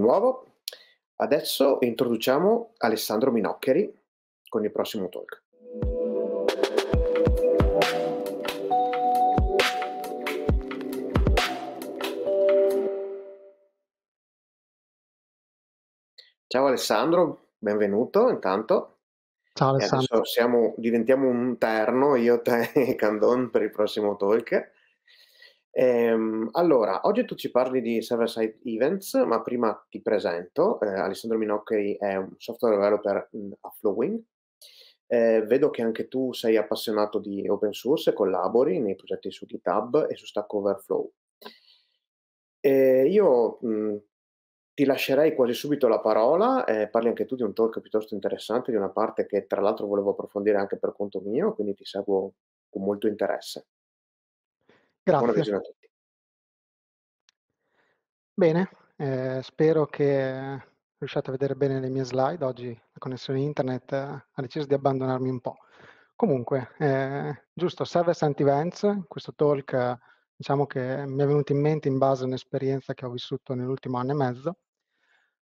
nuovo. Adesso introduciamo Alessandro Minoccheri con il prossimo talk. Ciao Alessandro, benvenuto intanto. Ciao Alessandro. Siamo, diventiamo un terno, io, te e Candon per il prossimo talk. Ehm, allora, oggi tu ci parli di server-side events, ma prima ti presento. Eh, Alessandro Minocchi è un software developer a Flowing. Eh, vedo che anche tu sei appassionato di open source e collabori nei progetti su GitHub e su Stack Overflow. Eh, io mh, mm, ti lascerei quasi subito la parola, eh, parli anche tu di un talk piuttosto interessante, di una parte che tra l'altro volevo approfondire anche per conto mio, quindi ti seguo con molto interesse. Buona Grazie. visione a tutti. Bene, eh, spero che riusciate a vedere bene le mie slide. Oggi la connessione internet ha deciso di abbandonarmi un po'. Comunque, eh, giusto, service anti-events, questo talk diciamo che mi è venuto in mente in base a un'esperienza che ho vissuto nell'ultimo anno e mezzo.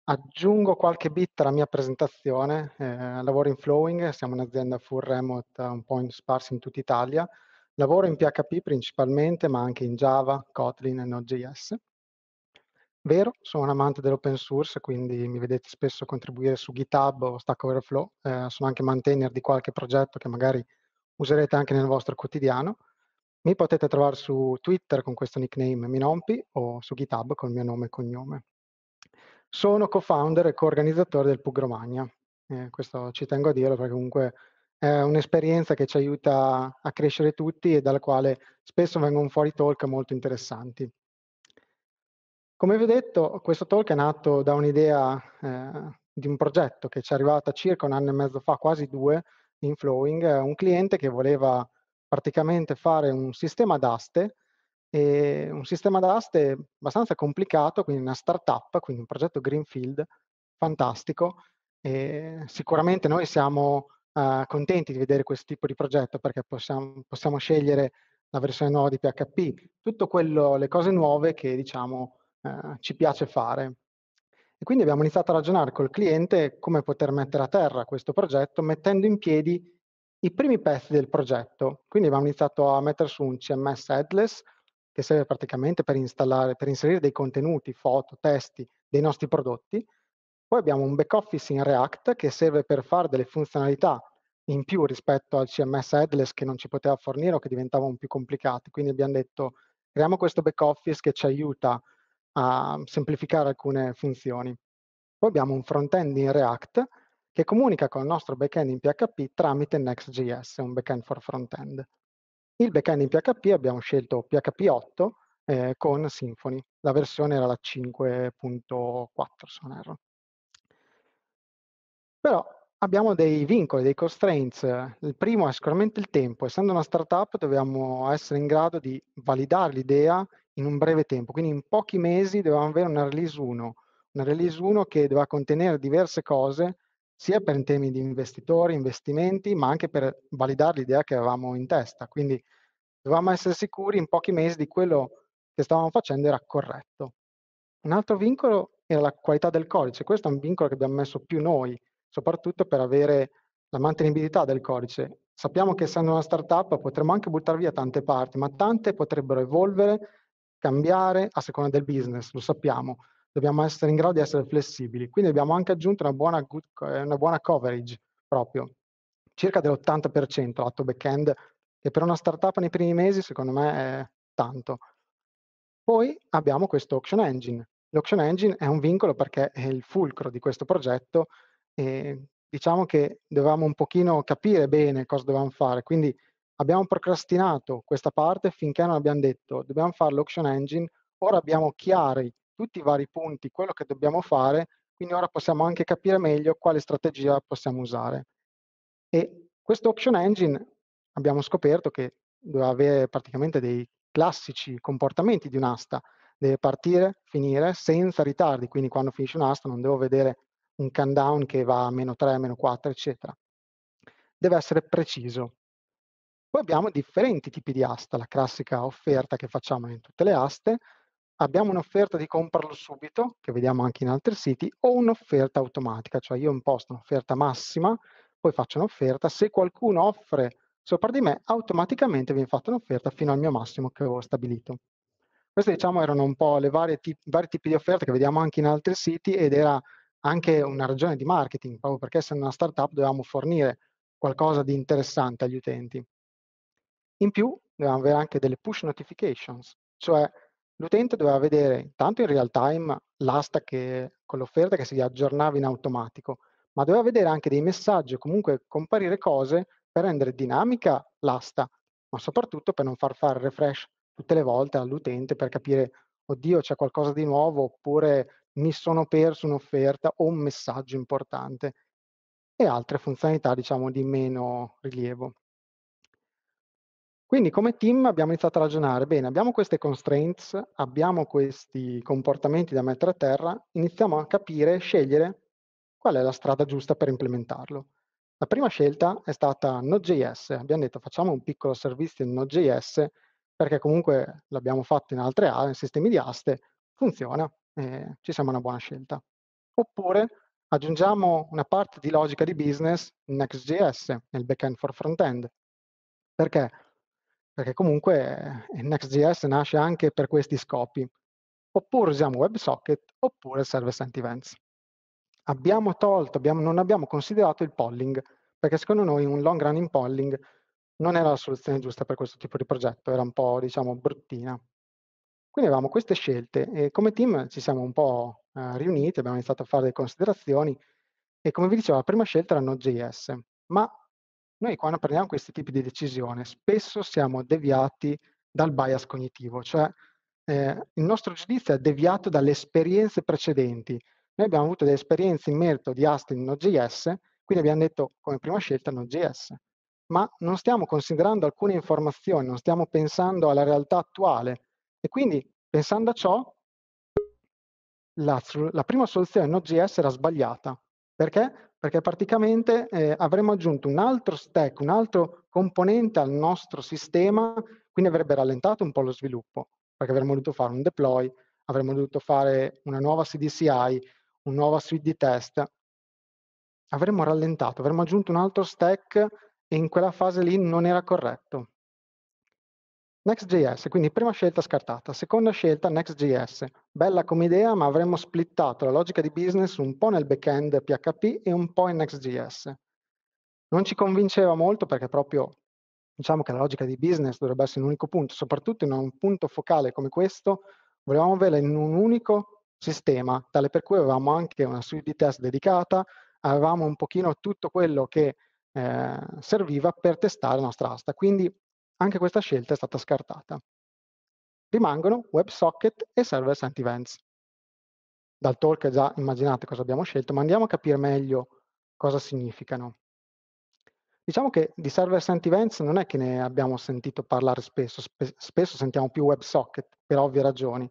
Aggiungo qualche bit alla mia presentazione, eh, lavoro in Flowing, siamo un'azienda full remote un po' sparsa in tutta Italia, Lavoro in PHP principalmente, ma anche in Java, Kotlin e Node.js. Vero, sono un amante dell'open source, quindi mi vedete spesso contribuire su GitHub o Stack Overflow. Eh, sono anche maintainer di qualche progetto che magari userete anche nel vostro quotidiano. Mi potete trovare su Twitter con questo nickname Minompi o su GitHub con il mio nome e cognome. Sono co-founder e co-organizzatore del Pugromagna. Eh, questo ci tengo a dirlo perché comunque è un'esperienza che ci aiuta a crescere tutti e dalla quale spesso vengono fuori talk molto interessanti. Come vi ho detto, questo talk è nato da un'idea eh, di un progetto che ci è arrivata circa un anno e mezzo fa, quasi due, in Flowing, un cliente che voleva praticamente fare un sistema d'aste, e un sistema d'aste abbastanza complicato, quindi una startup, quindi un progetto Greenfield, fantastico. E sicuramente noi siamo uh, contenti di vedere questo tipo di progetto perché possiamo, possiamo scegliere la versione nuova di PHP, tutto quello, le cose nuove che diciamo uh, ci piace fare. E quindi abbiamo iniziato a ragionare col cliente come poter mettere a terra questo progetto mettendo in piedi i primi pezzi del progetto. Quindi abbiamo iniziato a mettere su un CMS headless che serve praticamente per, per inserire dei contenuti, foto, testi dei nostri prodotti poi abbiamo un back office in React che serve per fare delle funzionalità in più rispetto al CMS headless che non ci poteva fornire o che diventavano più complicati. Quindi abbiamo detto creiamo questo back office che ci aiuta a semplificare alcune funzioni. Poi abbiamo un front-end in React che comunica con il nostro back-end in PHP tramite Next.js, un back-end for front-end. Il back-end in PHP abbiamo scelto PHP 8 eh, con Symfony, la versione era la 5.4 se non erro. Però abbiamo dei vincoli, dei constraints. Il primo è sicuramente il tempo. Essendo una startup dobbiamo essere in grado di validare l'idea in un breve tempo, quindi in pochi mesi dovevamo avere una release 1, una release 1 che doveva contenere diverse cose, sia per in temi di investitori, investimenti, ma anche per validare l'idea che avevamo in testa. Quindi dovevamo essere sicuri in pochi mesi di quello che stavamo facendo era corretto. Un altro vincolo era la qualità del codice, questo è un vincolo che abbiamo messo più noi, soprattutto per avere la mantenibilità del codice. Sappiamo che essendo una startup potremmo anche buttare via tante parti, ma tante potrebbero evolvere, cambiare a seconda del business, lo sappiamo. Dobbiamo essere in grado di essere flessibili. Quindi abbiamo anche aggiunto una buona, good, eh, una buona coverage proprio, circa dell'80% lato back-end, che per una startup nei primi mesi secondo me è tanto. Poi abbiamo questo auction engine. L'auction engine è un vincolo perché è il fulcro di questo progetto e diciamo che dovevamo un pochino capire bene cosa dovevamo fare, quindi abbiamo procrastinato questa parte finché non abbiamo detto dobbiamo fare l'auction engine, ora abbiamo chiari tutti i vari punti, quello che dobbiamo fare, quindi ora possiamo anche capire meglio quale strategia possiamo usare. E questo auction engine abbiamo scoperto che doveva avere praticamente dei classici comportamenti di un'asta, deve partire, finire senza ritardi, quindi quando finisce un'asta non devo vedere un countdown che va a meno 3, meno 4, eccetera. Deve essere preciso. Poi abbiamo differenti tipi di asta, la classica offerta che facciamo in tutte le aste, abbiamo un'offerta di comprarlo subito, che vediamo anche in altri siti, o un'offerta automatica, cioè io imposto un'offerta massima, poi faccio un'offerta, se qualcuno offre sopra di me, automaticamente viene fatta un'offerta fino al mio massimo che avevo stabilito. Queste diciamo erano un po' le varie, tip- vari tipi di offerte che vediamo anche in altri siti ed era anche una ragione di marketing, proprio perché essendo una startup dovevamo fornire qualcosa di interessante agli utenti. In più dovevamo avere anche delle push notifications, cioè l'utente doveva vedere tanto in real time l'asta che, con l'offerta che si aggiornava in automatico, ma doveva vedere anche dei messaggi o comunque comparire cose per rendere dinamica l'asta, ma soprattutto per non far fare refresh tutte le volte all'utente per capire oddio c'è qualcosa di nuovo oppure mi sono perso un'offerta o un messaggio importante e altre funzionalità diciamo di meno rilievo. Quindi come team abbiamo iniziato a ragionare, bene, abbiamo queste constraints, abbiamo questi comportamenti da mettere a terra, iniziamo a capire, e scegliere qual è la strada giusta per implementarlo. La prima scelta è stata Node.js, abbiamo detto facciamo un piccolo servizio in Node.js perché comunque l'abbiamo fatto in altre aree, in sistemi di aste, funziona, eh, ci sembra una buona scelta. Oppure aggiungiamo una parte di logica di business in Next.js, nel backend for frontend. Perché? Perché comunque eh, Next.js nasce anche per questi scopi. Oppure usiamo WebSocket, oppure Service End Events. Abbiamo tolto, abbiamo, non abbiamo considerato il polling, perché secondo noi un long running polling non era la soluzione giusta per questo tipo di progetto, era un po' diciamo bruttina. Quindi avevamo queste scelte e come team ci siamo un po' eh, riuniti, abbiamo iniziato a fare delle considerazioni e come vi dicevo la prima scelta era Node.js, ma noi quando prendiamo questi tipi di decisione spesso siamo deviati dal bias cognitivo, cioè eh, il nostro giudizio è deviato dalle esperienze precedenti. Noi abbiamo avuto delle esperienze in merito di Aston in Node.js, quindi abbiamo detto come prima scelta Node.js, ma non stiamo considerando alcune informazioni, non stiamo pensando alla realtà attuale, e quindi, pensando a ciò, la, la prima soluzione Node.js era sbagliata. Perché? Perché praticamente eh, avremmo aggiunto un altro stack, un altro componente al nostro sistema, quindi avrebbe rallentato un po' lo sviluppo, perché avremmo dovuto fare un deploy, avremmo dovuto fare una nuova CDCI, una nuova suite di test. Avremmo rallentato, avremmo aggiunto un altro stack e in quella fase lì non era corretto. Next.js, quindi prima scelta scartata, seconda scelta Next.js. Bella come idea, ma avremmo splittato la logica di business un po' nel backend PHP e un po' in Next.js. Non ci convinceva molto perché proprio diciamo che la logica di business dovrebbe essere un unico punto, soprattutto in un punto focale come questo, volevamo averla in un unico sistema, tale per cui avevamo anche una suite di test dedicata, avevamo un pochino tutto quello che eh, serviva per testare la nostra asta. Quindi anche questa scelta è stata scartata. Rimangono WebSocket e Server Sent Events. Dal talk già immaginate cosa abbiamo scelto, ma andiamo a capire meglio cosa significano. Diciamo che di Server Sent Events non è che ne abbiamo sentito parlare spesso, spe spesso sentiamo più WebSocket, per ovvie ragioni,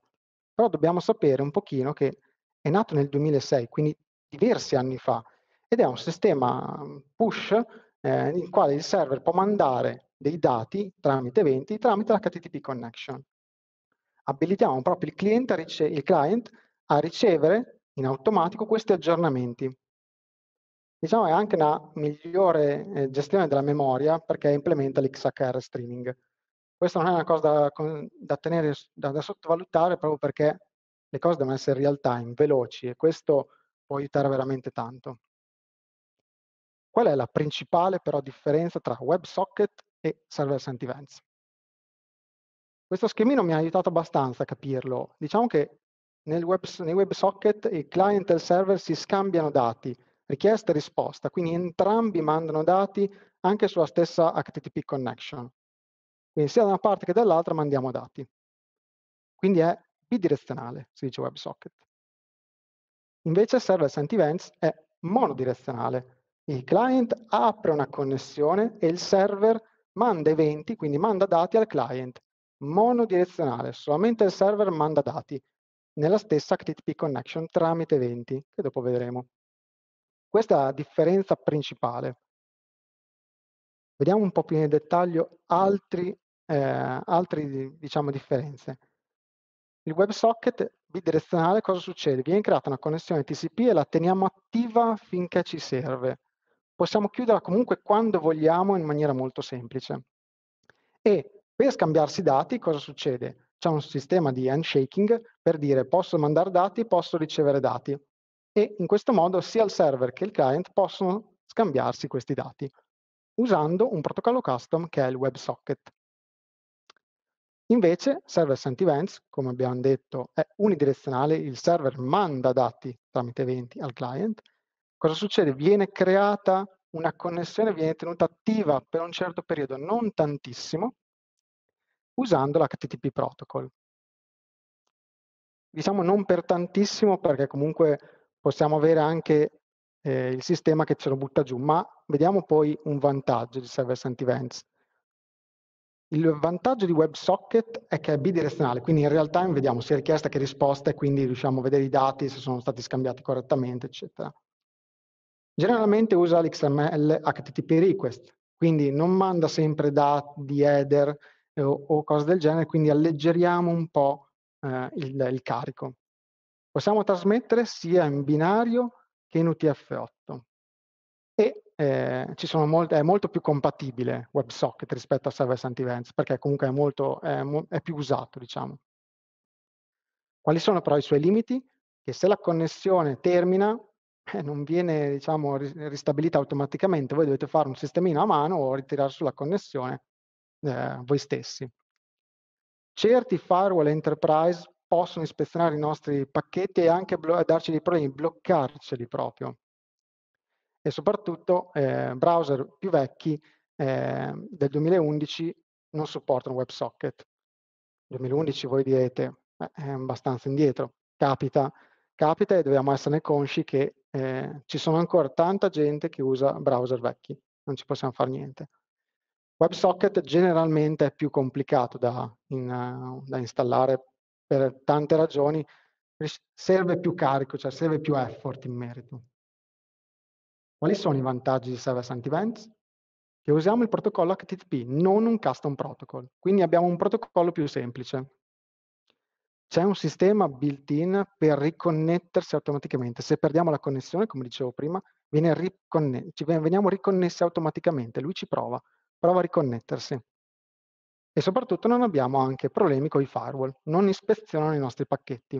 però dobbiamo sapere un pochino che è nato nel 2006, quindi diversi anni fa, ed è un sistema mm, push eh, in quale il server può mandare dei dati tramite eventi tramite l'HTTP connection. Abilitiamo proprio il client, a il client a ricevere in automatico questi aggiornamenti. Diciamo che è anche una migliore eh, gestione della memoria perché implementa l'XHR streaming. Questa non è una cosa da, da, tenere, da, da sottovalutare proprio perché le cose devono essere real time, veloci e questo può aiutare veramente tanto. Qual è la principale però differenza tra WebSocket e server sent events. Questo schemino mi ha aiutato abbastanza a capirlo. Diciamo che web, nei WebSocket il client e il server si scambiano dati, richiesta e risposta, quindi entrambi mandano dati anche sulla stessa HTTP connection. Quindi sia da una parte che dall'altra mandiamo dati. Quindi è bidirezionale, si dice WebSocket. Invece server sent events è monodirezionale. Il client apre una connessione e il server manda eventi, quindi manda dati al client, monodirezionale, solamente il server manda dati, nella stessa HTTP connection tramite eventi, che dopo vedremo. Questa è la differenza principale. Vediamo un po' più nel dettaglio altre eh, altri diciamo, differenze. Il WebSocket bidirezionale cosa succede? Viene creata una connessione TCP e la teniamo attiva finché ci serve possiamo chiuderla comunque quando vogliamo in maniera molto semplice. E per scambiarsi dati cosa succede? C'è un sistema di handshaking per dire posso mandare dati, posso ricevere dati. E in questo modo sia il server che il client possono scambiarsi questi dati usando un protocollo custom che è il WebSocket. Invece, server sent events, come abbiamo detto, è unidirezionale, il server manda dati tramite eventi al client cosa succede? Viene creata una connessione, viene tenuta attiva per un certo periodo, non tantissimo, usando l'HTTP protocol. Diciamo non per tantissimo perché comunque possiamo avere anche eh, il sistema che ce lo butta giù, ma vediamo poi un vantaggio di Service Anti-Events. Il vantaggio di WebSocket è che è bidirezionale, quindi in real time vediamo sia richiesta che risposta e quindi riusciamo a vedere i dati se sono stati scambiati correttamente, eccetera. Generalmente usa l'XML HTTP request, quindi non manda sempre dati, di header eh, o, cose del genere, quindi alleggeriamo un po' eh, il, il carico. Possiamo trasmettere sia in binario che in UTF-8 e eh, molte, è molto più compatibile WebSocket rispetto a Service Anti-Events perché comunque è, molto, è, è, più usato, diciamo. Quali sono però i suoi limiti? Che se la connessione termina, eh, non viene diciamo, ristabilita automaticamente, voi dovete fare un sistemino a mano o ritirare sulla connessione eh, voi stessi. Certi firewall enterprise possono ispezionare i nostri pacchetti e anche darci dei problemi, bloccarceli proprio. E soprattutto eh, browser più vecchi ehm, del 2011 non supportano WebSocket. 2011 voi direte, è abbastanza indietro, capita, capita e dobbiamo esserne consci che eh, ci sono ancora tanta gente che usa browser vecchi, non ci possiamo fare niente. WebSocket generalmente è più complicato da, in, uh, da installare per tante ragioni, serve più carico, cioè serve più effort in merito. Quali sono i vantaggi di Service Anti Events? Che usiamo il protocollo HTTP, non un custom protocol, quindi abbiamo un protocollo più semplice c'è un sistema built-in per riconnettersi automaticamente. Se perdiamo la connessione, come dicevo prima, riconne- veniamo riconnessi automaticamente. Lui ci prova, prova a riconnettersi. E soprattutto non abbiamo anche problemi con i firewall, non ispezionano i nostri pacchetti.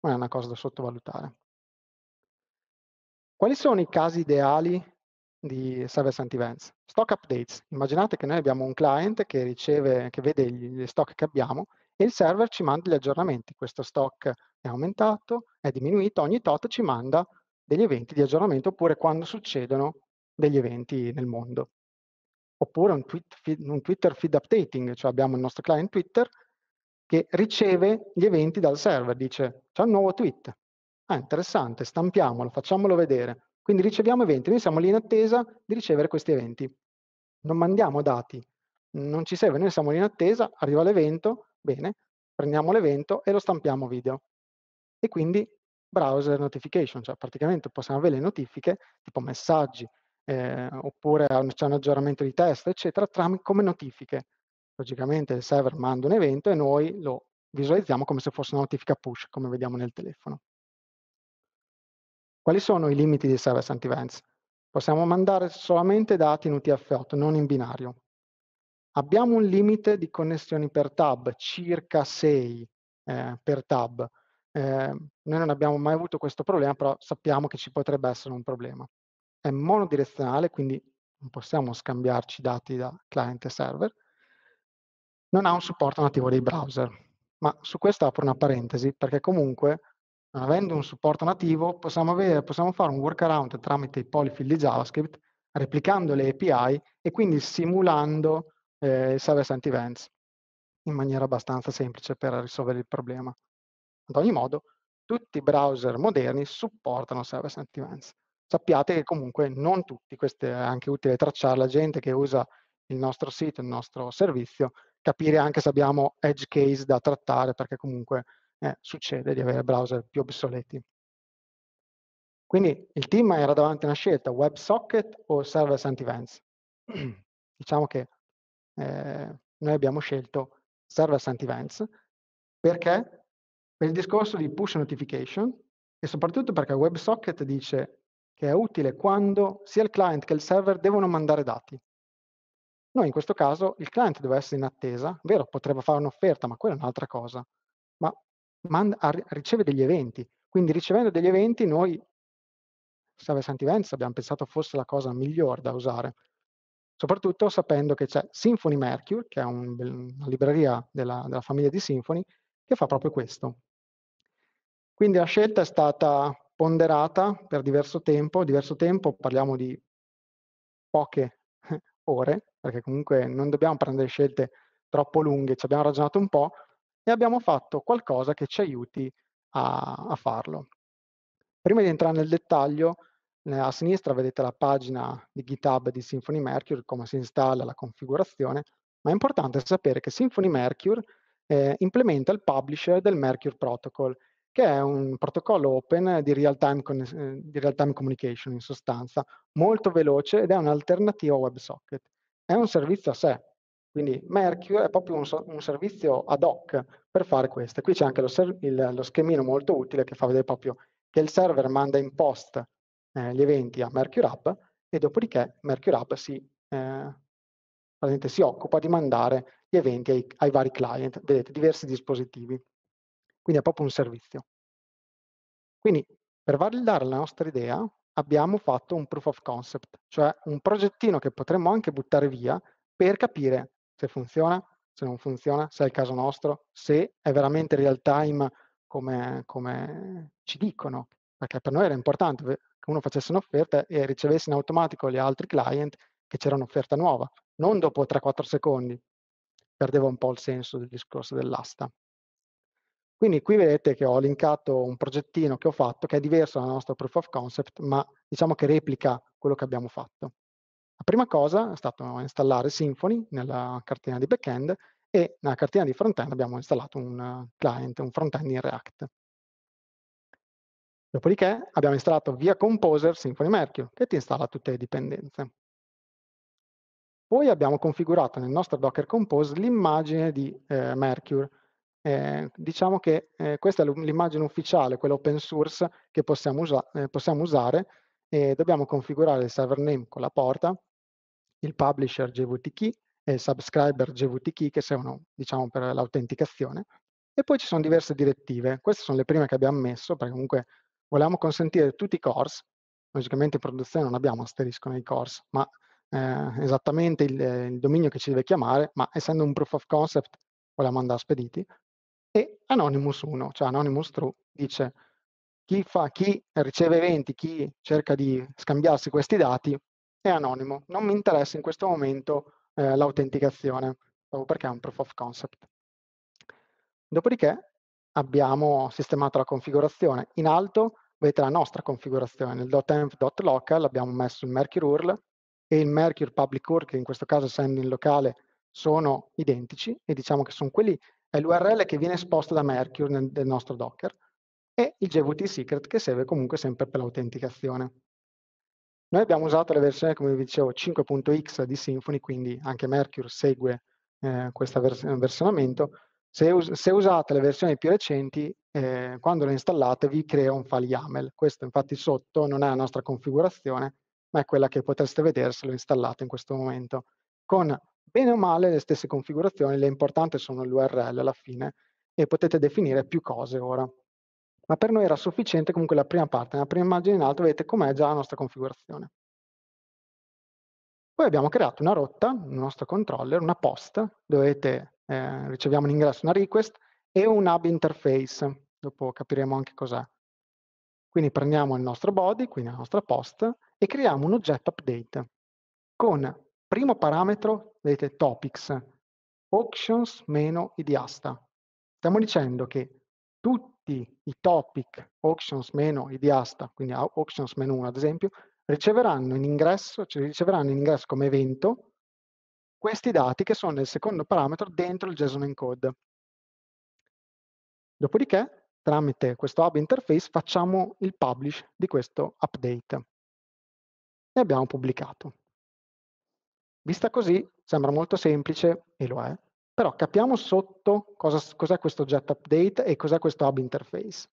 Non è una cosa da sottovalutare. Quali sono i casi ideali di service anti Stock updates. Immaginate che noi abbiamo un client che riceve, che vede gli stock che abbiamo e il server ci manda gli aggiornamenti. Questo stock è aumentato, è diminuito, ogni tot ci manda degli eventi di aggiornamento oppure quando succedono degli eventi nel mondo. Oppure un, tweet feed, un Twitter feed updating, cioè abbiamo il nostro client Twitter che riceve gli eventi dal server, dice c'è un nuovo tweet, ah interessante, stampiamolo, facciamolo vedere. Quindi riceviamo eventi, noi siamo lì in attesa di ricevere questi eventi. Non mandiamo dati, non ci serve, noi siamo lì in attesa, arriva l'evento, Bene, prendiamo l'evento e lo stampiamo video. E quindi browser notification, cioè praticamente possiamo avere le notifiche tipo messaggi eh, oppure c'è un aggiornamento di test, eccetera, tram- come notifiche. Logicamente il server manda un evento e noi lo visualizziamo come se fosse una notifica push, come vediamo nel telefono. Quali sono i limiti di service anti-events? Possiamo mandare solamente dati in UTF-8, non in binario. Abbiamo un limite di connessioni per tab, circa 6 eh, per tab. Eh, noi non abbiamo mai avuto questo problema, però sappiamo che ci potrebbe essere un problema. È monodirezionale, quindi non possiamo scambiarci dati da client e server. Non ha un supporto nativo dei browser, ma su questo apro una parentesi, perché comunque, non avendo un supporto nativo, possiamo, avere, possiamo fare un workaround tramite i polyfill di JavaScript, replicando le API e quindi simulando eh, server side events in maniera abbastanza semplice per risolvere il problema. Ad ogni modo, tutti i browser moderni supportano server side events. Sappiate che comunque non tutti, questo è anche utile tracciare la gente che usa il nostro sito, il nostro servizio, capire anche se abbiamo edge case da trattare, perché comunque eh, succede di avere browser più obsoleti. Quindi il team era davanti a una scelta, WebSocket o Server Sent Events. diciamo che eh, noi abbiamo scelto server sent events perché per il discorso di push notification e soprattutto perché WebSocket dice che è utile quando sia il client che il server devono mandare dati. Noi in questo caso il client deve essere in attesa, vero, potrebbe fare un'offerta, ma quella è un'altra cosa, ma manda, riceve degli eventi. Quindi ricevendo degli eventi noi Server Sent Events abbiamo pensato fosse la cosa migliore da usare, soprattutto sapendo che c'è Symfony Mercure, che è un, una libreria della, della, famiglia di Symfony, che fa proprio questo. Quindi la scelta è stata ponderata per diverso tempo, diverso tempo parliamo di poche ore, perché comunque non dobbiamo prendere scelte troppo lunghe, ci abbiamo ragionato un po' e abbiamo fatto qualcosa che ci aiuti a, a farlo. Prima di entrare nel dettaglio, a sinistra vedete la pagina di GitHub di Symfony Mercury, come si installa la configurazione, ma è importante sapere che Symfony Mercury eh, implementa il publisher del Mercury Protocol, che è un protocollo open di real-time, con- eh, di real-time communication in sostanza, molto veloce ed è un'alternativa a WebSocket. È un servizio a sé, quindi Mercury è proprio un, so- un servizio ad hoc per fare questo. Qui c'è anche lo, ser- il, lo schemino molto utile che fa vedere proprio che il server manda in post eh, gli eventi a Mercury Hub e dopodiché Mercury Hub si, eh, si occupa di mandare gli eventi ai, ai vari client, vedete, diversi dispositivi. Quindi è proprio un servizio. Quindi per validare la nostra idea abbiamo fatto un proof of concept, cioè un progettino che potremmo anche buttare via per capire se funziona, se non funziona, se è il caso nostro, se è veramente real time come, come ci dicono, perché per noi era importante che uno facesse un'offerta e ricevesse in automatico gli altri client che c'era un'offerta nuova, non dopo 3-4 secondi. Perdeva un po' il senso del discorso dell'asta. Quindi qui vedete che ho linkato un progettino che ho fatto che è diverso dal nostro proof of concept, ma diciamo che replica quello che abbiamo fatto. La prima cosa è stata installare Symfony nella cartina di backend e nella cartina di frontend abbiamo installato un eh, client, un frontend in React. Dopodiché abbiamo installato via Composer Symfony Mercury, che ti installa tutte le dipendenze. Poi abbiamo configurato nel nostro Docker Compose l'immagine di eh, Mercury. Eh, diciamo che eh, questa è l'immagine ufficiale, quella open source che possiamo, usa eh, possiamo usare. dobbiamo configurare il server name con la porta, il publisher key e il subscriber key che servono diciamo, per l'autenticazione. E poi ci sono diverse direttive. Queste sono le prime che abbiamo messo, perché comunque volevamo consentire tutti i cores, logicamente in produzione non abbiamo asterisco nei cores, ma eh, esattamente il, il, dominio che ci deve chiamare, ma essendo un proof of concept volevamo andare spediti, e Anonymous 1, cioè Anonymous True, dice chi, fa, chi riceve eventi, chi cerca di scambiarsi questi dati è anonimo, non mi interessa in questo momento eh, l'autenticazione, proprio perché è un proof of concept. Dopodiché abbiamo sistemato la configurazione. In alto vedete la nostra configurazione, il .env.local, abbiamo messo il Mercure URL e il Mercure Public URL, che in questo caso essendo in locale sono identici e diciamo che sono quelli, è l'URL che viene esposta da Mercure nel, nel nostro Docker e il JWT Secret che serve comunque sempre per l'autenticazione. Noi abbiamo usato la versione, come vi dicevo, 5.x di Symfony, quindi anche Mercure segue eh, questo vers- versionamento, se, us- se usate le versioni più recenti, eh, quando le installate vi crea un file YAML. Questo infatti sotto non è la nostra configurazione, ma è quella che potreste vedere se lo installate in questo momento. Con bene o male le stesse configurazioni, le importanti sono l'URL alla fine e potete definire più cose ora. Ma per noi era sufficiente comunque la prima parte, nella prima immagine in alto vedete com'è già la nostra configurazione. Poi abbiamo creato una rotta, il nostro controller, una post, dovete eh, riceviamo un ingresso una request, e un hub interface, dopo capiremo anche cos'è. Quindi prendiamo il nostro body, quindi la nostra post, e creiamo un oggetto update con primo parametro, vedete, topics, auctions meno asta. Stiamo dicendo che tutti i topic auctions meno asta, quindi auctions-1 ah, ad esempio, riceveranno in ingresso, cioè riceveranno in ingresso come evento questi dati che sono nel secondo parametro dentro il JSON encode. Dopodiché, tramite questo hub interface, facciamo il publish di questo update e abbiamo pubblicato. Vista così, sembra molto semplice, e lo è, però capiamo sotto cosa, cos'è questo jet update e cos'è questo hub interface.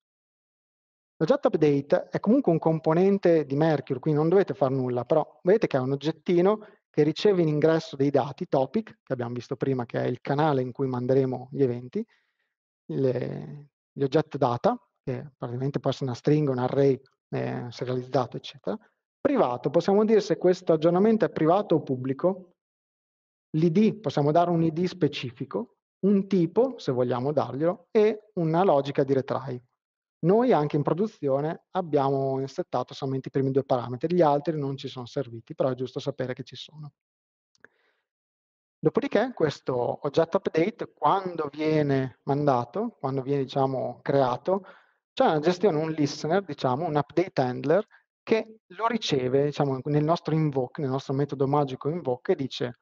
Lo jet update è comunque un componente di Mercury, quindi non dovete fare nulla, però vedete che è un oggettino che riceve in ingresso dei dati, topic, che abbiamo visto prima che è il canale in cui manderemo gli eventi, le, gli oggetti data, che praticamente può essere una stringa, un array eh, serializzato, eccetera. Privato, possiamo dire se questo aggiornamento è privato o pubblico. L'ID, possiamo dare un ID specifico, un tipo, se vogliamo darglielo, e una logica di retry. Noi anche in produzione abbiamo settato solamente i primi due parametri, gli altri non ci sono serviti, però è giusto sapere che ci sono. Dopodiché questo oggetto update, quando viene mandato, quando viene diciamo, creato, c'è una gestione, un listener, diciamo, un update handler, che lo riceve diciamo, nel nostro invoke, nel nostro metodo magico invoke, e dice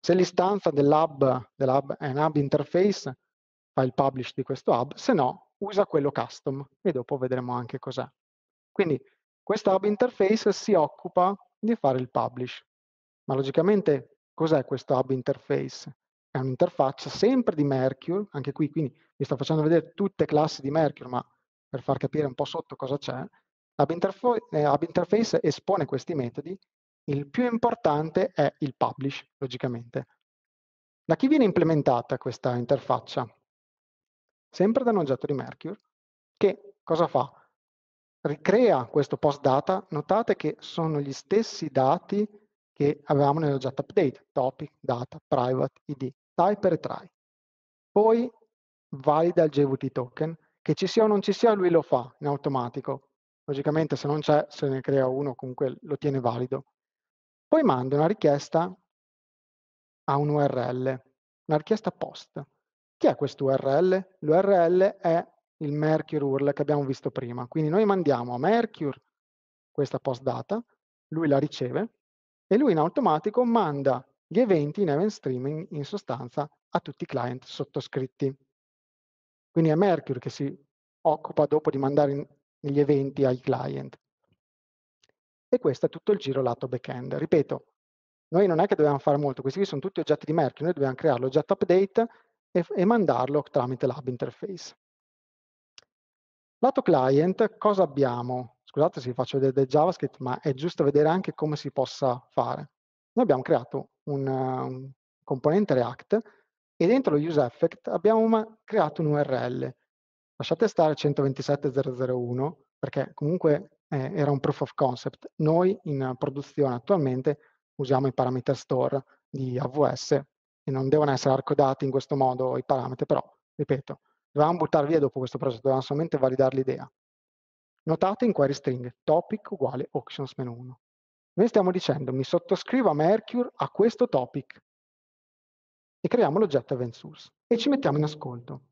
se l'istanza dell'hub, dell'hub è un hub interface, fa il publish di questo hub, se no usa quello custom e dopo vedremo anche cos'è. Quindi questa hub interface si occupa di fare il publish. Ma logicamente cos'è questa hub interface? È un'interfaccia sempre di Mercure, anche qui, quindi vi sto facendo vedere tutte le classi di Mercure, ma per far capire un po' sotto cosa c'è, hub, interf eh, hub interface espone questi metodi, il più importante è il publish, logicamente. Da chi viene implementata questa interfaccia? sempre da un oggetto di Mercure, che cosa fa? Ricrea questo post data, notate che sono gli stessi dati che avevamo nell'oggetto update, topic, data, private, id, type e try. Poi valida il JWT token, che ci sia o non ci sia lui lo fa in automatico, logicamente se non c'è se ne crea uno comunque lo tiene valido. Poi manda una richiesta a un URL, una richiesta post. Chi è questo URL? L'URL è il Mercure URL che abbiamo visto prima. Quindi noi mandiamo a Mercure questa post data, lui la riceve e lui in automatico manda gli eventi in event streaming in sostanza a tutti i client sottoscritti. Quindi è Mercure che si occupa dopo di mandare gli eventi ai client. E questo è tutto il giro lato backend. Ripeto, noi non è che dobbiamo fare molto, questi qui sono tutti oggetti di Mercure, noi dobbiamo creare l'oggetto update e, e mandarlo tramite l'hub interface. Lato client, cosa abbiamo? Scusate se vi faccio vedere del JavaScript, ma è giusto vedere anche come si possa fare. Noi abbiamo creato un, un componente React e dentro lo useEffect abbiamo creato un URL. Lasciate stare 127.001 perché comunque eh, era un proof of concept. Noi in produzione attualmente usiamo i parameter store di AWS e non devono essere arcodati in questo modo i parametri, però, ripeto, dovevamo buttare via dopo questo processo, dovevamo solamente validare l'idea. Notate in query string, topic uguale auctions-1. meno Noi stiamo dicendo, mi sottoscrivo a Mercure a questo topic e creiamo l'oggetto event source e ci mettiamo in ascolto.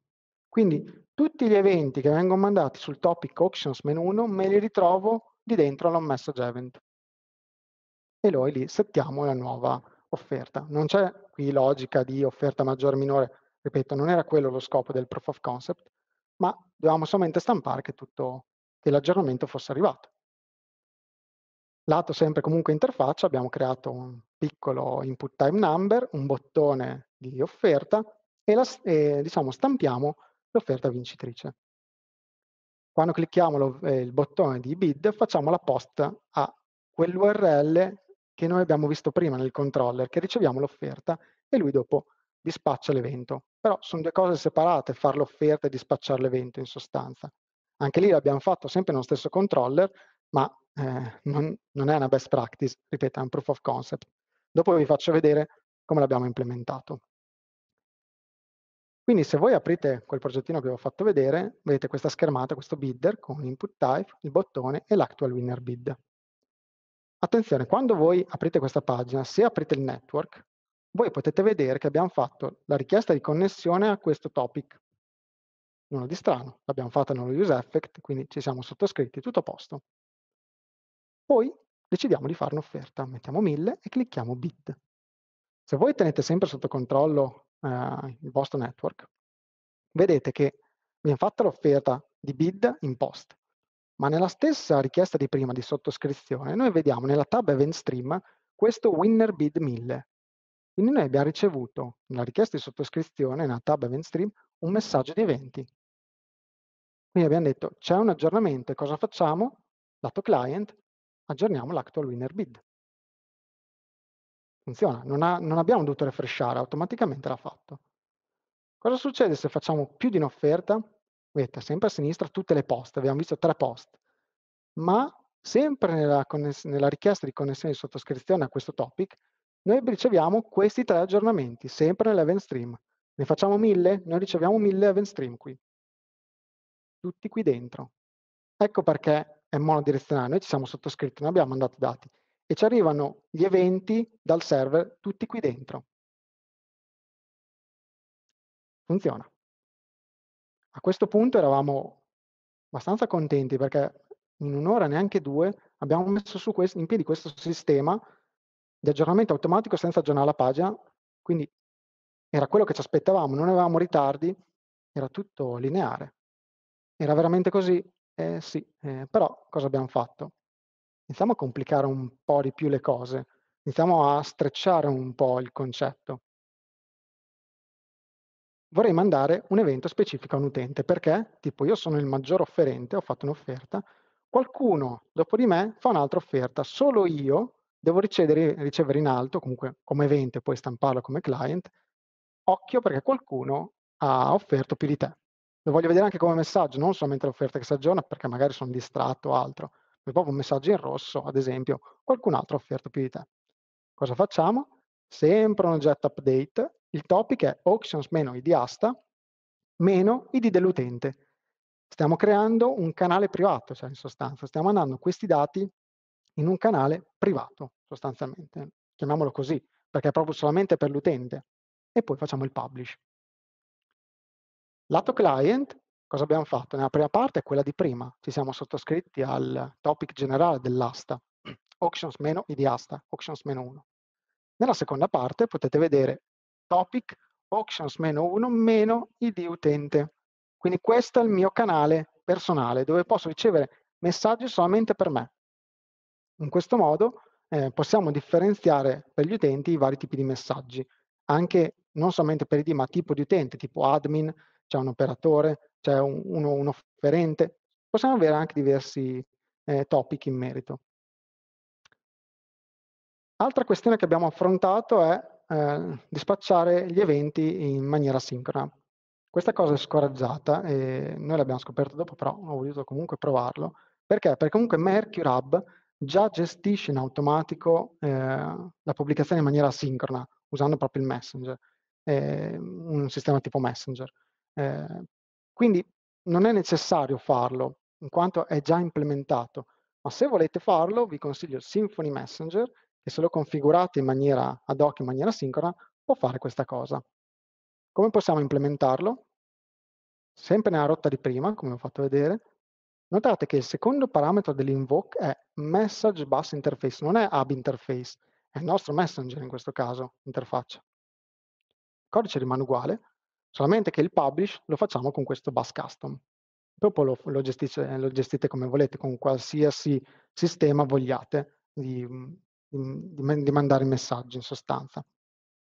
Quindi tutti gli eventi che vengono mandati sul topic auctions-1 meno me li ritrovo di dentro all'on message event. E noi lì settiamo la nuova offerta. Non c'è qui logica di offerta maggiore o minore, ripeto, non era quello lo scopo del proof of concept, ma dovevamo solamente stampare che, tutto, che l'aggiornamento fosse arrivato. Lato sempre comunque interfaccia abbiamo creato un piccolo input time number, un bottone di offerta e, la, e diciamo, stampiamo l'offerta vincitrice. Quando clicchiamo lo, eh, il bottone di bid facciamo la post a quell'URL che noi abbiamo visto prima nel controller, che riceviamo l'offerta e lui dopo dispaccia l'evento. Però sono due cose separate, fare l'offerta e dispacciare l'evento in sostanza. Anche lì l'abbiamo fatto sempre nello stesso controller, ma eh, non, non, è una best practice, ripeto, è un proof of concept. Dopo vi faccio vedere come l'abbiamo implementato. Quindi se voi aprite quel progettino che vi ho fatto vedere, vedete questa schermata, questo bidder con l'input type, il bottone e l'actual winner bid. Attenzione, quando voi aprite questa pagina, se aprite il network, voi potete vedere che abbiamo fatto la richiesta di connessione a questo topic. Nulla di strano, l'abbiamo fatta nello use effect, quindi ci siamo sottoscritti, tutto a posto. Poi decidiamo di fare un'offerta, mettiamo 1000 e clicchiamo bid. Se voi tenete sempre sotto controllo eh, il vostro network, vedete che abbiamo fatto l'offerta di bid in post, ma nella stessa richiesta di prima di sottoscrizione, noi vediamo nella tab Event Stream questo Winner Bid 1000. Quindi noi abbiamo ricevuto nella richiesta di sottoscrizione, nella tab Event Stream, un messaggio di eventi. Quindi abbiamo detto c'è un aggiornamento, cosa facciamo? Lato client, aggiorniamo l'actual winner bid. Funziona, non, ha, non abbiamo dovuto refreshare, automaticamente l'ha fatto. Cosa succede se facciamo più di un'offerta? vedete, sempre a sinistra tutte le post, abbiamo visto tre post, ma sempre nella, nella richiesta di connessione di sottoscrizione a questo topic, noi riceviamo questi tre aggiornamenti, sempre nell'event stream. Ne facciamo mille? Noi riceviamo mille event stream qui. Tutti qui dentro. Ecco perché è monodirezionale. Noi ci siamo sottoscritti, non abbiamo mandato dati. E ci arrivano gli eventi dal server, tutti qui dentro. Funziona. A questo punto eravamo abbastanza contenti perché in un'ora, neanche due, abbiamo messo questo, in piedi questo sistema di aggiornamento automatico senza aggiornare la pagina, quindi era quello che ci aspettavamo, non avevamo ritardi, era tutto lineare. Era veramente così? Eh, sì, eh, però cosa abbiamo fatto? Iniziamo a complicare un po' di più le cose, iniziamo a strecciare un po' il concetto vorrei mandare un evento specifico a un utente perché, tipo, io sono il maggior offerente, ho fatto un'offerta, qualcuno dopo di me fa un'altra offerta, solo io devo ricevere, ricevere in alto, comunque come evento e poi stamparlo come client, occhio perché qualcuno ha offerto più di te. Lo voglio vedere anche come messaggio, non solamente l'offerta che si aggiorna perché magari sono distratto o altro, ma proprio un messaggio in rosso, ad esempio, qualcun altro ha offerto più di te. Cosa facciamo? sempre un oggetto update, il topic è auctions meno id asta meno id dell'utente. Stiamo creando un canale privato, cioè in sostanza, stiamo mandando questi dati in un canale privato, sostanzialmente. Chiamiamolo così, perché è proprio solamente per l'utente. E poi facciamo il publish. Lato client, cosa abbiamo fatto? Nella prima parte è quella di prima. Ci siamo sottoscritti al topic generale dell'asta, auctions-id asta, auctions-1. Nella seconda parte potete vedere topic auctions-1 id utente. Quindi questo è il mio canale personale dove posso ricevere messaggi solamente per me. In questo modo eh, possiamo differenziare per gli utenti i vari tipi di messaggi, anche non solamente per ID ma tipo di utente, tipo admin, c'è un operatore, c'è un, un, un offerente, possiamo avere anche diversi eh, topic in merito. Altra questione che abbiamo affrontato è eh, dispacciare gli eventi in maniera sincrona. Questa cosa è scoraggiata e noi l'abbiamo scoperto dopo, però ho voluto comunque provarlo. Perché? Perché comunque Mercure Hub già gestisce in automatico eh, la pubblicazione in maniera sincrona, usando proprio il Messenger, eh, un sistema tipo Messenger. Eh, quindi non è necessario farlo, in quanto è già implementato. Ma se volete farlo, vi consiglio Symfony Messenger, che se lo configurate in maniera ad hoc, in maniera sincrona, può fare questa cosa. Come possiamo implementarlo? Sempre nella rotta di prima, come ho fatto vedere, notate che il secondo parametro dell'invoke è message bus interface, non è hub interface, è il nostro messenger in questo caso, interfaccia. Il codice rimane uguale, solamente che il publish lo facciamo con questo bus custom. Dopo lo, lo, gestite, lo gestite come volete, con qualsiasi sistema vogliate di di, di mandare il messaggio in sostanza.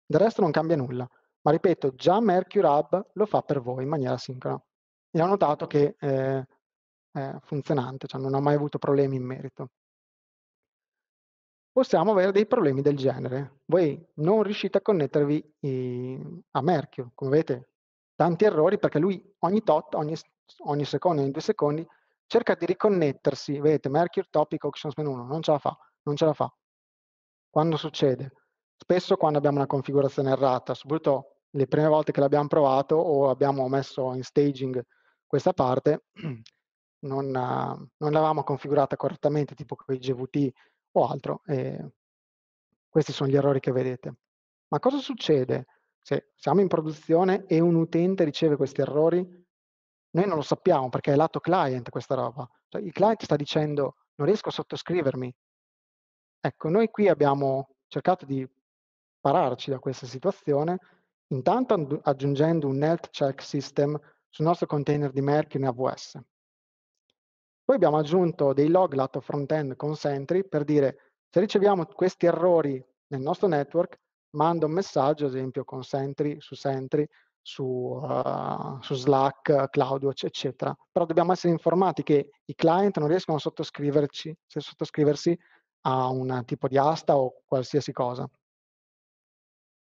Del resto non cambia nulla, ma ripeto, già Mercure Hub lo fa per voi in maniera sincrona. E ho notato che eh, è funzionante, cioè non ho mai avuto problemi in merito. Possiamo avere dei problemi del genere. Voi non riuscite a connettervi eh, a Mercure, come vedete, tanti errori perché lui ogni tot, ogni, ogni secondo, ogni due secondi, cerca di riconnettersi. Vedete, Mercure Topic Auctions Menu 1, non ce la fa, non ce la fa. Quando succede? Spesso quando abbiamo una configurazione errata, soprattutto le prime volte che l'abbiamo provato o abbiamo messo in staging questa parte, non, non l'avevamo configurata correttamente, tipo con i GVT o altro. questi sono gli errori che vedete. Ma cosa succede se siamo in produzione e un utente riceve questi errori? Noi non lo sappiamo perché è lato client questa roba. Cioè, il client sta dicendo non riesco a sottoscrivermi Ecco, noi qui abbiamo cercato di pararci da questa situazione, intanto aggiungendo un health check system sul nostro container di Merck in AWS. Poi abbiamo aggiunto dei log lato front-end con Sentry per dire se riceviamo questi errori nel nostro network, mando un messaggio, ad esempio con Sentry, su Sentry, su, uh, su Slack, CloudWatch, eccetera. Però dobbiamo essere informati che i client non riescono a sottoscriverci, sottoscriversi a un tipo di asta o qualsiasi cosa.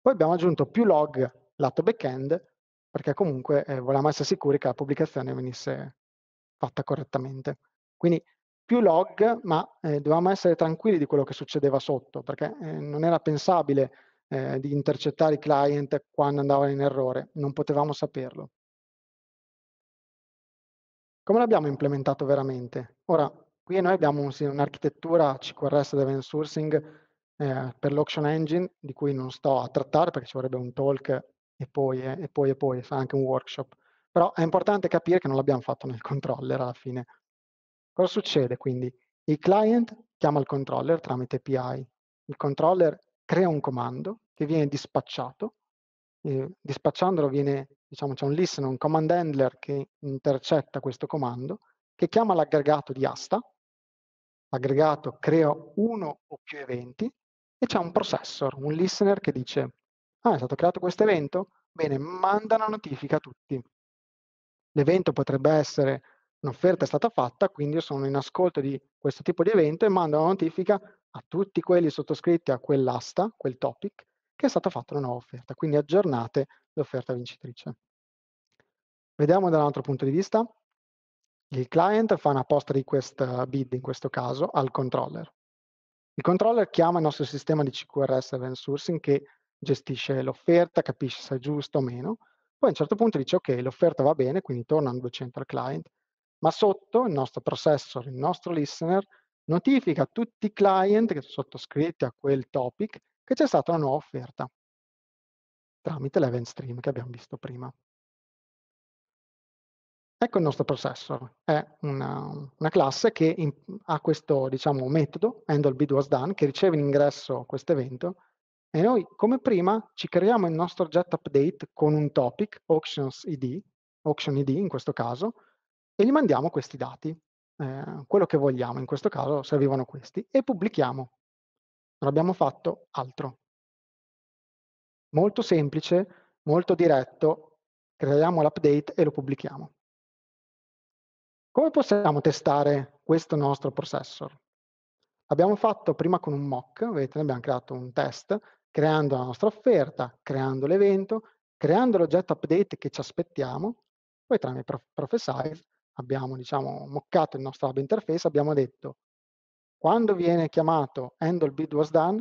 Poi abbiamo aggiunto più log lato backend perché comunque eh, volevamo essere sicuri che la pubblicazione venisse fatta correttamente. Quindi più log, ma eh, dovevamo essere tranquilli di quello che succedeva sotto, perché eh, non era pensabile eh, di intercettare i client quando andavano in errore, non potevamo saperlo. Come l'abbiamo implementato veramente? Ora, Qui noi abbiamo un'architettura CQRS Event Sourcing eh, per l'Auction Engine, di cui non sto a trattare perché ci vorrebbe un talk e poi eh, e poi e poi, fa anche un workshop. Però è importante capire che non l'abbiamo fatto nel controller alla fine. Cosa succede quindi? Il client chiama il controller tramite API. Il controller crea un comando che viene dispacciato. Eh, dispacciandolo viene, diciamo, c'è un listener, un command handler che intercetta questo comando, che chiama l'aggregato di asta, aggregato crea uno o più eventi e c'è un processor, un listener che dice ah è stato creato questo evento? Bene, manda una notifica a tutti. L'evento potrebbe essere un'offerta è stata fatta, quindi io sono in ascolto di questo tipo di evento e mando una notifica a tutti quelli sottoscritti a quell'asta, quel topic, che è stata fatta una nuova offerta. Quindi aggiornate l'offerta vincitrice. Vediamo dall'altro punto di vista. Il client fa una post request bid in questo caso al controller. Il controller chiama il nostro sistema di CQRS event sourcing che gestisce l'offerta, capisce se è giusto o meno. Poi a un certo punto dice ok, l'offerta va bene, quindi torna tornano 200 al client, ma sotto il nostro processor, il nostro listener, notifica a tutti i client che sono sottoscritti a quel topic che c'è stata una nuova offerta tramite l'event stream che abbiamo visto prima. Ecco il nostro processor, è una, una classe che in, ha questo diciamo, metodo, handleBidWasDone, che riceve in ingresso questo evento e noi come prima ci creiamo il nostro oggetto update con un topic, auctionsID, id, in questo caso, e gli mandiamo questi dati, eh, quello che vogliamo, in questo caso servivano questi, e pubblichiamo. Non abbiamo fatto altro. Molto semplice, molto diretto, creiamo l'update e lo pubblichiamo. Come possiamo testare questo nostro processor? Abbiamo fatto prima con un mock, vedete, abbiamo creato un test, creando la nostra offerta, creando l'evento, creando l'oggetto update che ci aspettiamo, poi tramite Professize abbiamo diciamo, moccato il nostro hub interface, abbiamo detto quando viene chiamato handle bid was done,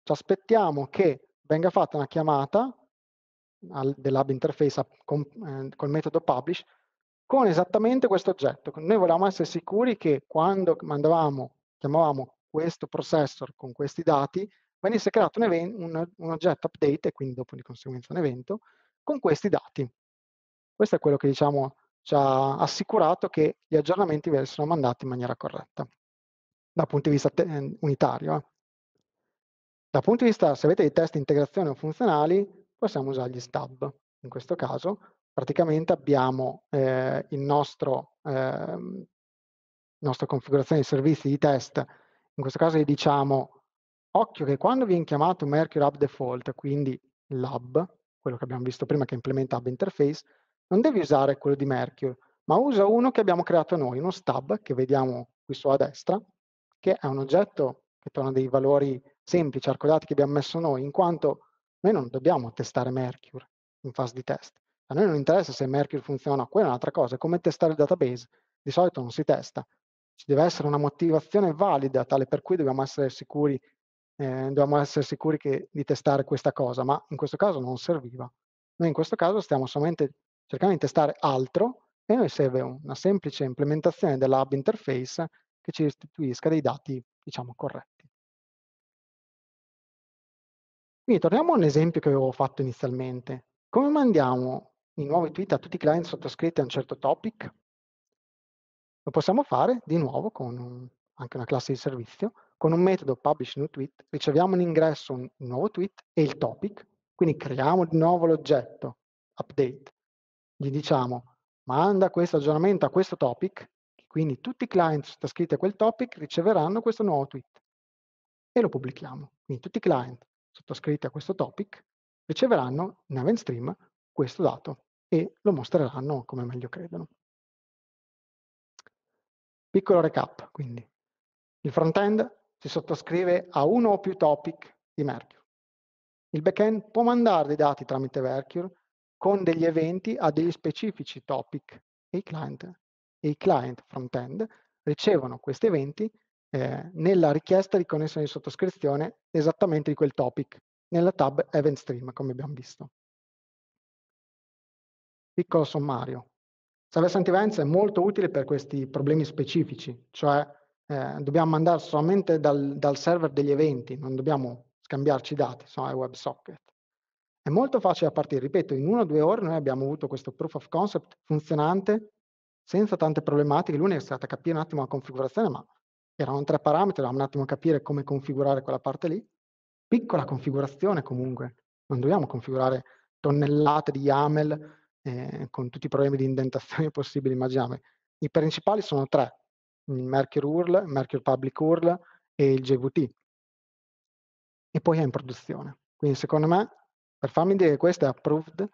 ci aspettiamo che venga fatta una chiamata dell'hub interface eh, col metodo publish con esattamente questo oggetto. Noi volevamo essere sicuri che quando mandavamo, chiamavamo questo processor con questi dati, venisse creato un, event, un, un oggetto update e quindi dopo di conseguenza un evento con questi dati. Questo è quello che diciamo ci ha assicurato che gli aggiornamenti venissero mandati in maniera corretta dal punto di vista eh, unitario. Eh. Dal punto di vista, se avete dei test integrazione o funzionali, possiamo usare gli stub in questo caso praticamente abbiamo eh, il nostro, eh, nostra configurazione di servizi di test, in questo caso gli diciamo occhio che quando viene chiamato Mercury Hub Default, quindi l'hub, quello che abbiamo visto prima che implementa Hub Interface, non devi usare quello di Mercury, ma usa uno che abbiamo creato noi, uno stub che vediamo qui sulla destra, che è un oggetto che torna dei valori semplici, arcodati che abbiamo messo noi, in quanto noi non dobbiamo testare Mercury in fase di test, a noi non interessa se Merkle funziona o quella è un'altra cosa, è come testare il database. Di solito non si testa. Ci deve essere una motivazione valida, tale per cui dobbiamo essere sicuri, eh, dobbiamo essere sicuri che, di testare questa cosa, ma in questo caso non serviva. Noi in questo caso stiamo solamente cercando di testare altro e noi serve una semplice implementazione dell'hub interface che ci restituisca dei dati, diciamo, corretti. Quindi torniamo all'esempio che avevo fatto inizialmente. Come mandiamo i nuovi tweet a tutti i client sottoscritti a un certo topic. Lo possiamo fare di nuovo con un, anche una classe di servizio, con un metodo publish new tweet, riceviamo in ingresso un, nuovo tweet e il topic, quindi creiamo di nuovo l'oggetto update, gli diciamo manda questo aggiornamento a questo topic, quindi tutti i client sottoscritti a quel topic riceveranno questo nuovo tweet e lo pubblichiamo. Quindi tutti i client sottoscritti a questo topic riceveranno in event stream questo dato e lo mostreranno come meglio credono. Piccolo recap, quindi. Il front-end si sottoscrive a uno o più topic di Mercure. Il backend può mandare dei dati tramite Mercure con degli eventi a degli specifici topic e i client, e i client front-end ricevono questi eventi eh, nella richiesta di connessione di sottoscrizione esattamente di quel topic nella tab Event Stream, come abbiamo visto. Piccolo sommario. Service antivirus è molto utile per questi problemi specifici, cioè eh, dobbiamo mandare solamente dal, dal, server degli eventi, non dobbiamo scambiarci dati, se no è WebSocket. È molto facile da partire, ripeto, in una o due ore noi abbiamo avuto questo proof of concept funzionante senza tante problematiche, l'unica è stata capire un attimo la configurazione, ma erano tre parametri, dovevamo un attimo capire come configurare quella parte lì. Piccola configurazione comunque, non dobbiamo configurare tonnellate di YAML eh, con tutti i problemi di indentazione possibili immaginabili. I principali sono tre, il Mercury URL, Mercury Public URL e il JVT. E poi è in produzione. Quindi secondo me, per farmi dire che questo è approved,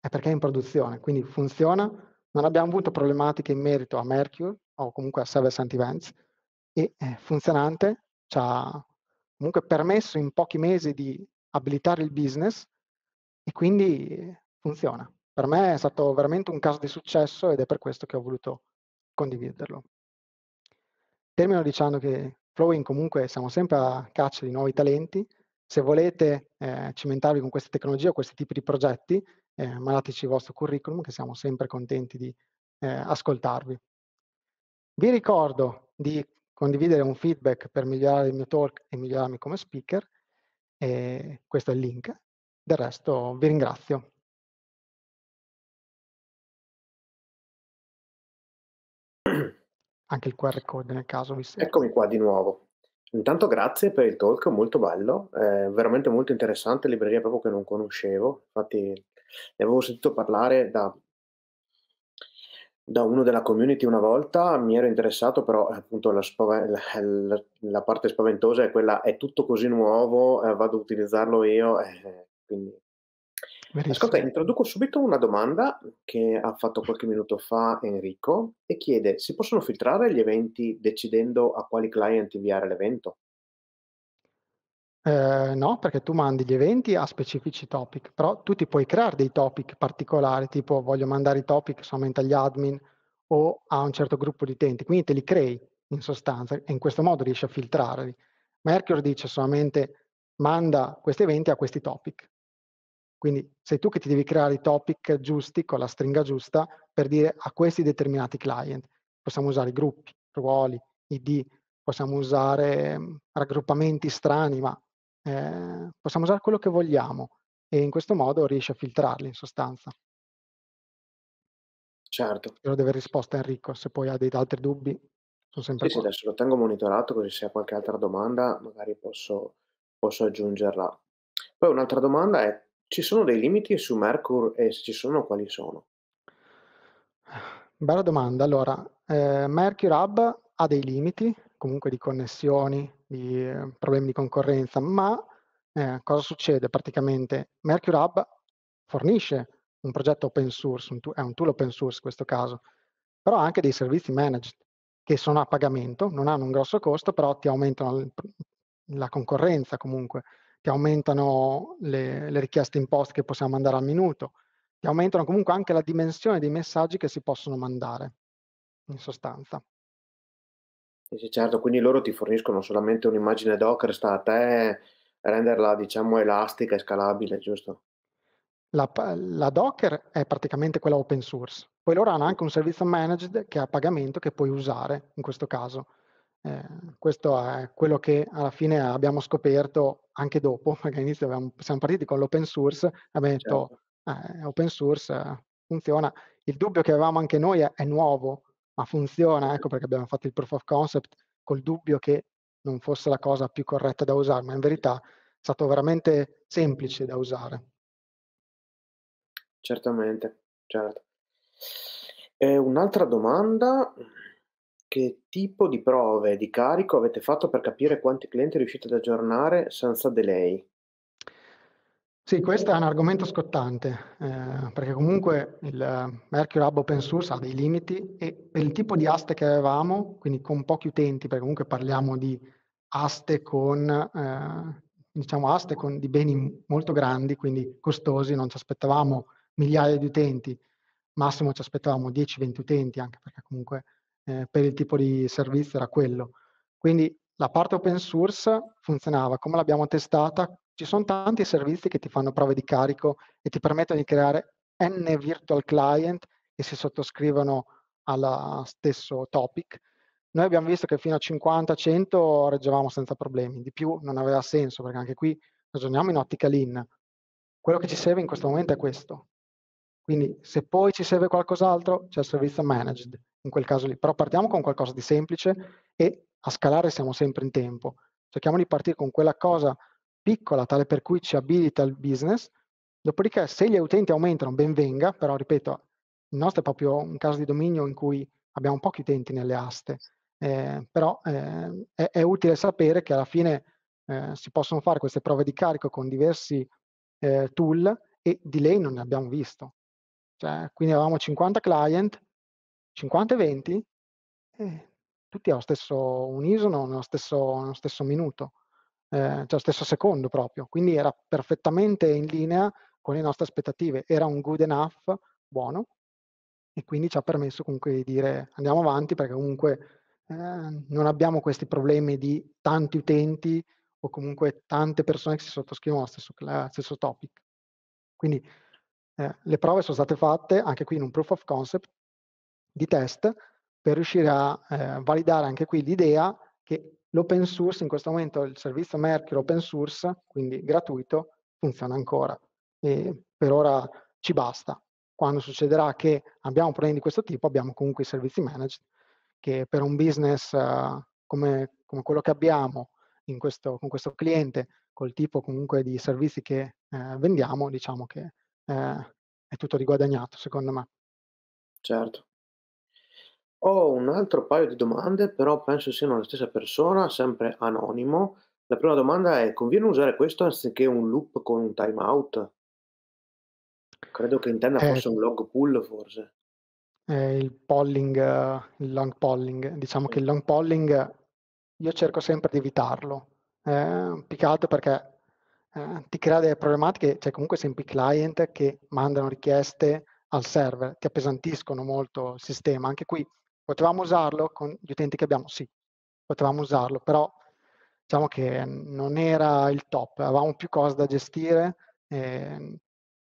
è perché è in produzione, quindi funziona, non abbiamo avuto problematiche in merito a Mercury o comunque a Service Anti-Events e è eh, funzionante, ci ha comunque permesso in pochi mesi di abilitare il business e quindi eh, funziona. Per me è stato veramente un caso di successo ed è per questo che ho voluto condividerlo. Termino dicendo che Flowing comunque siamo sempre a caccia di nuovi talenti. Se volete eh, cimentarvi con queste tecnologie o questi tipi di progetti, eh, mandateci il vostro curriculum che siamo sempre contenti di eh, ascoltarvi. Vi ricordo di condividere un feedback per migliorare il mio talk e migliorarmi come speaker. E questo è il link. Del resto vi ringrazio. anche il QR code nel caso. Visto. Eccomi qua di nuovo. Intanto grazie per il talk, molto bello, eh, veramente molto interessante, libreria proprio che non conoscevo, infatti ne avevo sentito parlare da, da uno della community una volta, mi ero interessato, però eh, appunto la, spav- la, la parte spaventosa è quella, è tutto così nuovo, eh, vado ad utilizzarlo io, eh, quindi Verissimo. Ascolta, introduco subito una domanda che ha fatto qualche minuto fa Enrico e chiede, si possono filtrare gli eventi decidendo a quali client inviare l'evento? Eh, no, perché tu mandi gli eventi a specifici topic, però tu ti puoi creare dei topic particolari, tipo voglio mandare i topic solamente agli admin o a un certo gruppo di utenti, quindi te li crei in sostanza e in questo modo riesci a filtrarli. Mercure dice solamente manda questi eventi a questi topic quindi sei tu che ti devi creare i topic giusti con la stringa giusta per dire a questi determinati client. Possiamo usare gruppi, ruoli, ID, possiamo usare ehm, raggruppamenti strani, ma eh, possiamo usare quello che vogliamo e in questo modo riesci a filtrarli in sostanza. Certo. Spero di aver risposto Enrico, se poi ha dei altri dubbi sono sempre sì, qua. Sì, adesso lo tengo monitorato così se ha qualche altra domanda magari posso, posso aggiungerla. Poi un'altra domanda è ci sono dei limiti su Mercur e se ci sono quali sono? Bella domanda. Allora, eh, Mercure Hub ha dei limiti, comunque di connessioni, di eh, problemi di concorrenza, ma eh, cosa succede praticamente? Mercure Hub fornisce un progetto open source, un tu- è un tool open source in questo caso, però ha anche dei servizi managed che sono a pagamento, non hanno un grosso costo, però ti aumentano l- la concorrenza comunque che aumentano le, le richieste in post che possiamo mandare al minuto, che aumentano comunque anche la dimensione dei messaggi che si possono mandare, in sostanza. Sì, certo, quindi loro ti forniscono solamente un'immagine Docker, sta a te renderla, diciamo, elastica e scalabile, giusto? La, la, Docker è praticamente quella open source. Poi loro hanno anche un servizio managed che è a pagamento che puoi usare in questo caso. Ehm, questo è quello che alla fine abbiamo scoperto anche dopo, perché all'inizio abbiamo, siamo partiti con l'open source, abbiamo certo. detto eh, open source eh, funziona. Il dubbio che avevamo anche noi è, è nuovo, ma funziona, ecco perché abbiamo fatto il proof of concept col dubbio che non fosse la cosa più corretta da usare, ma in verità è stato veramente semplice da usare. Certamente, certo. Eh, un'altra domanda che tipo di prove di carico avete fatto per capire quanti clienti riuscite ad aggiornare senza delay? Sì, questo è un argomento scottante, eh, perché comunque il Mercury Hub Open Source ha dei limiti e per il tipo di aste che avevamo, quindi con pochi utenti, perché comunque parliamo di aste con, eh, diciamo aste con di beni molto grandi, quindi costosi, non ci aspettavamo migliaia di utenti, massimo ci aspettavamo 10-20 utenti, anche perché comunque eh, per il tipo di servizio era quello. Quindi la parte open source funzionava, come l'abbiamo testata, ci sono tanti servizi che ti fanno prove di carico e ti permettono di creare n virtual client che si sottoscrivono allo stesso topic. Noi abbiamo visto che fino a 50-100 reggevamo senza problemi, di più non aveva senso perché anche qui ragioniamo in ottica lean. Quello che ci serve in questo momento è questo. Quindi se poi ci serve qualcos'altro c'è il servizio managed in quel caso lì, però partiamo con qualcosa di semplice e a scalare siamo sempre in tempo. Cerchiamo di partire con quella cosa piccola tale per cui ci abilita il business, dopodiché se gli utenti aumentano ben venga, però ripeto, il nostro è proprio un caso di dominio in cui abbiamo pochi utenti nelle aste, eh, però eh, è, è, utile sapere che alla fine eh, si possono fare queste prove di carico con diversi eh, tool e di lei non ne abbiamo visto. Cioè, quindi avevamo 50 client, 50 e 20, eh, tutti allo stesso unisono, nello stesso, nello stesso minuto, eh, cioè lo stesso secondo proprio. Quindi era perfettamente in linea con le nostre aspettative. Era un good enough buono e quindi ci ha permesso comunque di dire andiamo avanti perché comunque eh, non abbiamo questi problemi di tanti utenti o comunque tante persone che si sottoscrivono allo stesso, stesso topic. Quindi eh, le prove sono state fatte anche qui in un proof of concept di test per riuscire a eh, validare anche qui l'idea che l'open source, in questo momento il servizio Mercury open source, quindi gratuito, funziona ancora. E per ora ci basta. Quando succederà che abbiamo problemi di questo tipo, abbiamo comunque i servizi managed, che per un business uh, come, come, quello che abbiamo in questo, con questo cliente, col tipo comunque di servizi che eh, vendiamo, diciamo che eh, è tutto riguadagnato, secondo me. Certo. Ho un altro paio di domande, però penso siano la stessa persona, sempre anonimo. La prima domanda è: conviene usare questo anziché un loop con un timeout? Credo che intenda Eh, fosse un log pull, forse. Eh, il polling, eh, il long polling, diciamo che il long polling io cerco sempre di evitarlo, eh, più che altro perché eh, ti crea delle problematiche, cioè comunque sempre i client che mandano richieste al server, ti appesantiscono molto il sistema. Anche qui Potevamo usarlo con gli utenti che abbiamo? Sì, potevamo usarlo, però diciamo che non era il top, avevamo più cose da gestire, eh,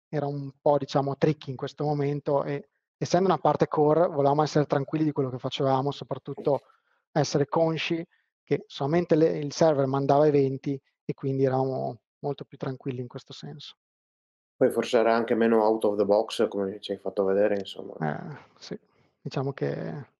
era un po' diciamo tricky in questo momento e essendo una parte core volevamo essere tranquilli di quello che facevamo, soprattutto essere consci che solamente le, il server mandava eventi e quindi eravamo molto più tranquilli in questo senso. Poi forse era anche meno out of the box, come ci hai fatto vedere, insomma. Eh, sì, diciamo che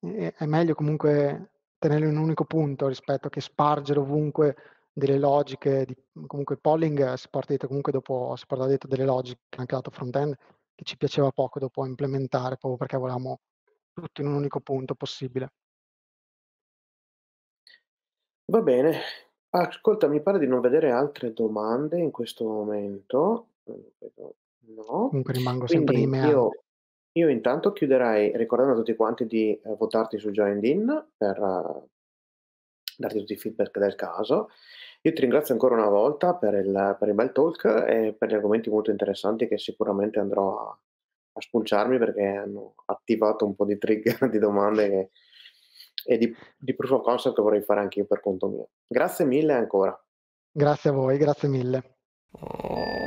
è meglio comunque tenerlo in un unico punto rispetto che spargere ovunque delle logiche. Di, mhmm, comunque polling si porta dietro comunque dopo, si porta dietro delle logiche anche lato front-end che ci piaceva poco dopo implementare proprio perché volevamo tutto in un unico punto possibile. Va bene. Ascolta, mi pare di non vedere altre domande in questo momento. Mhmm, no. Comunque rimango Quindi sempre nei Io io intanto chiuderei ricordando a tutti quanti di eh, votarti su Joined In per eh, darti tutti i feedback del caso. Io ti ringrazio ancora una volta per il, per il bel talk e per gli argomenti molto interessanti che sicuramente andrò a, a spulciarmi perché hanno attivato un po' di trigger di domande che, e di, di proof of concept che vorrei fare anche io per conto mio. Grazie mille ancora. Grazie a voi, grazie mille. Oh.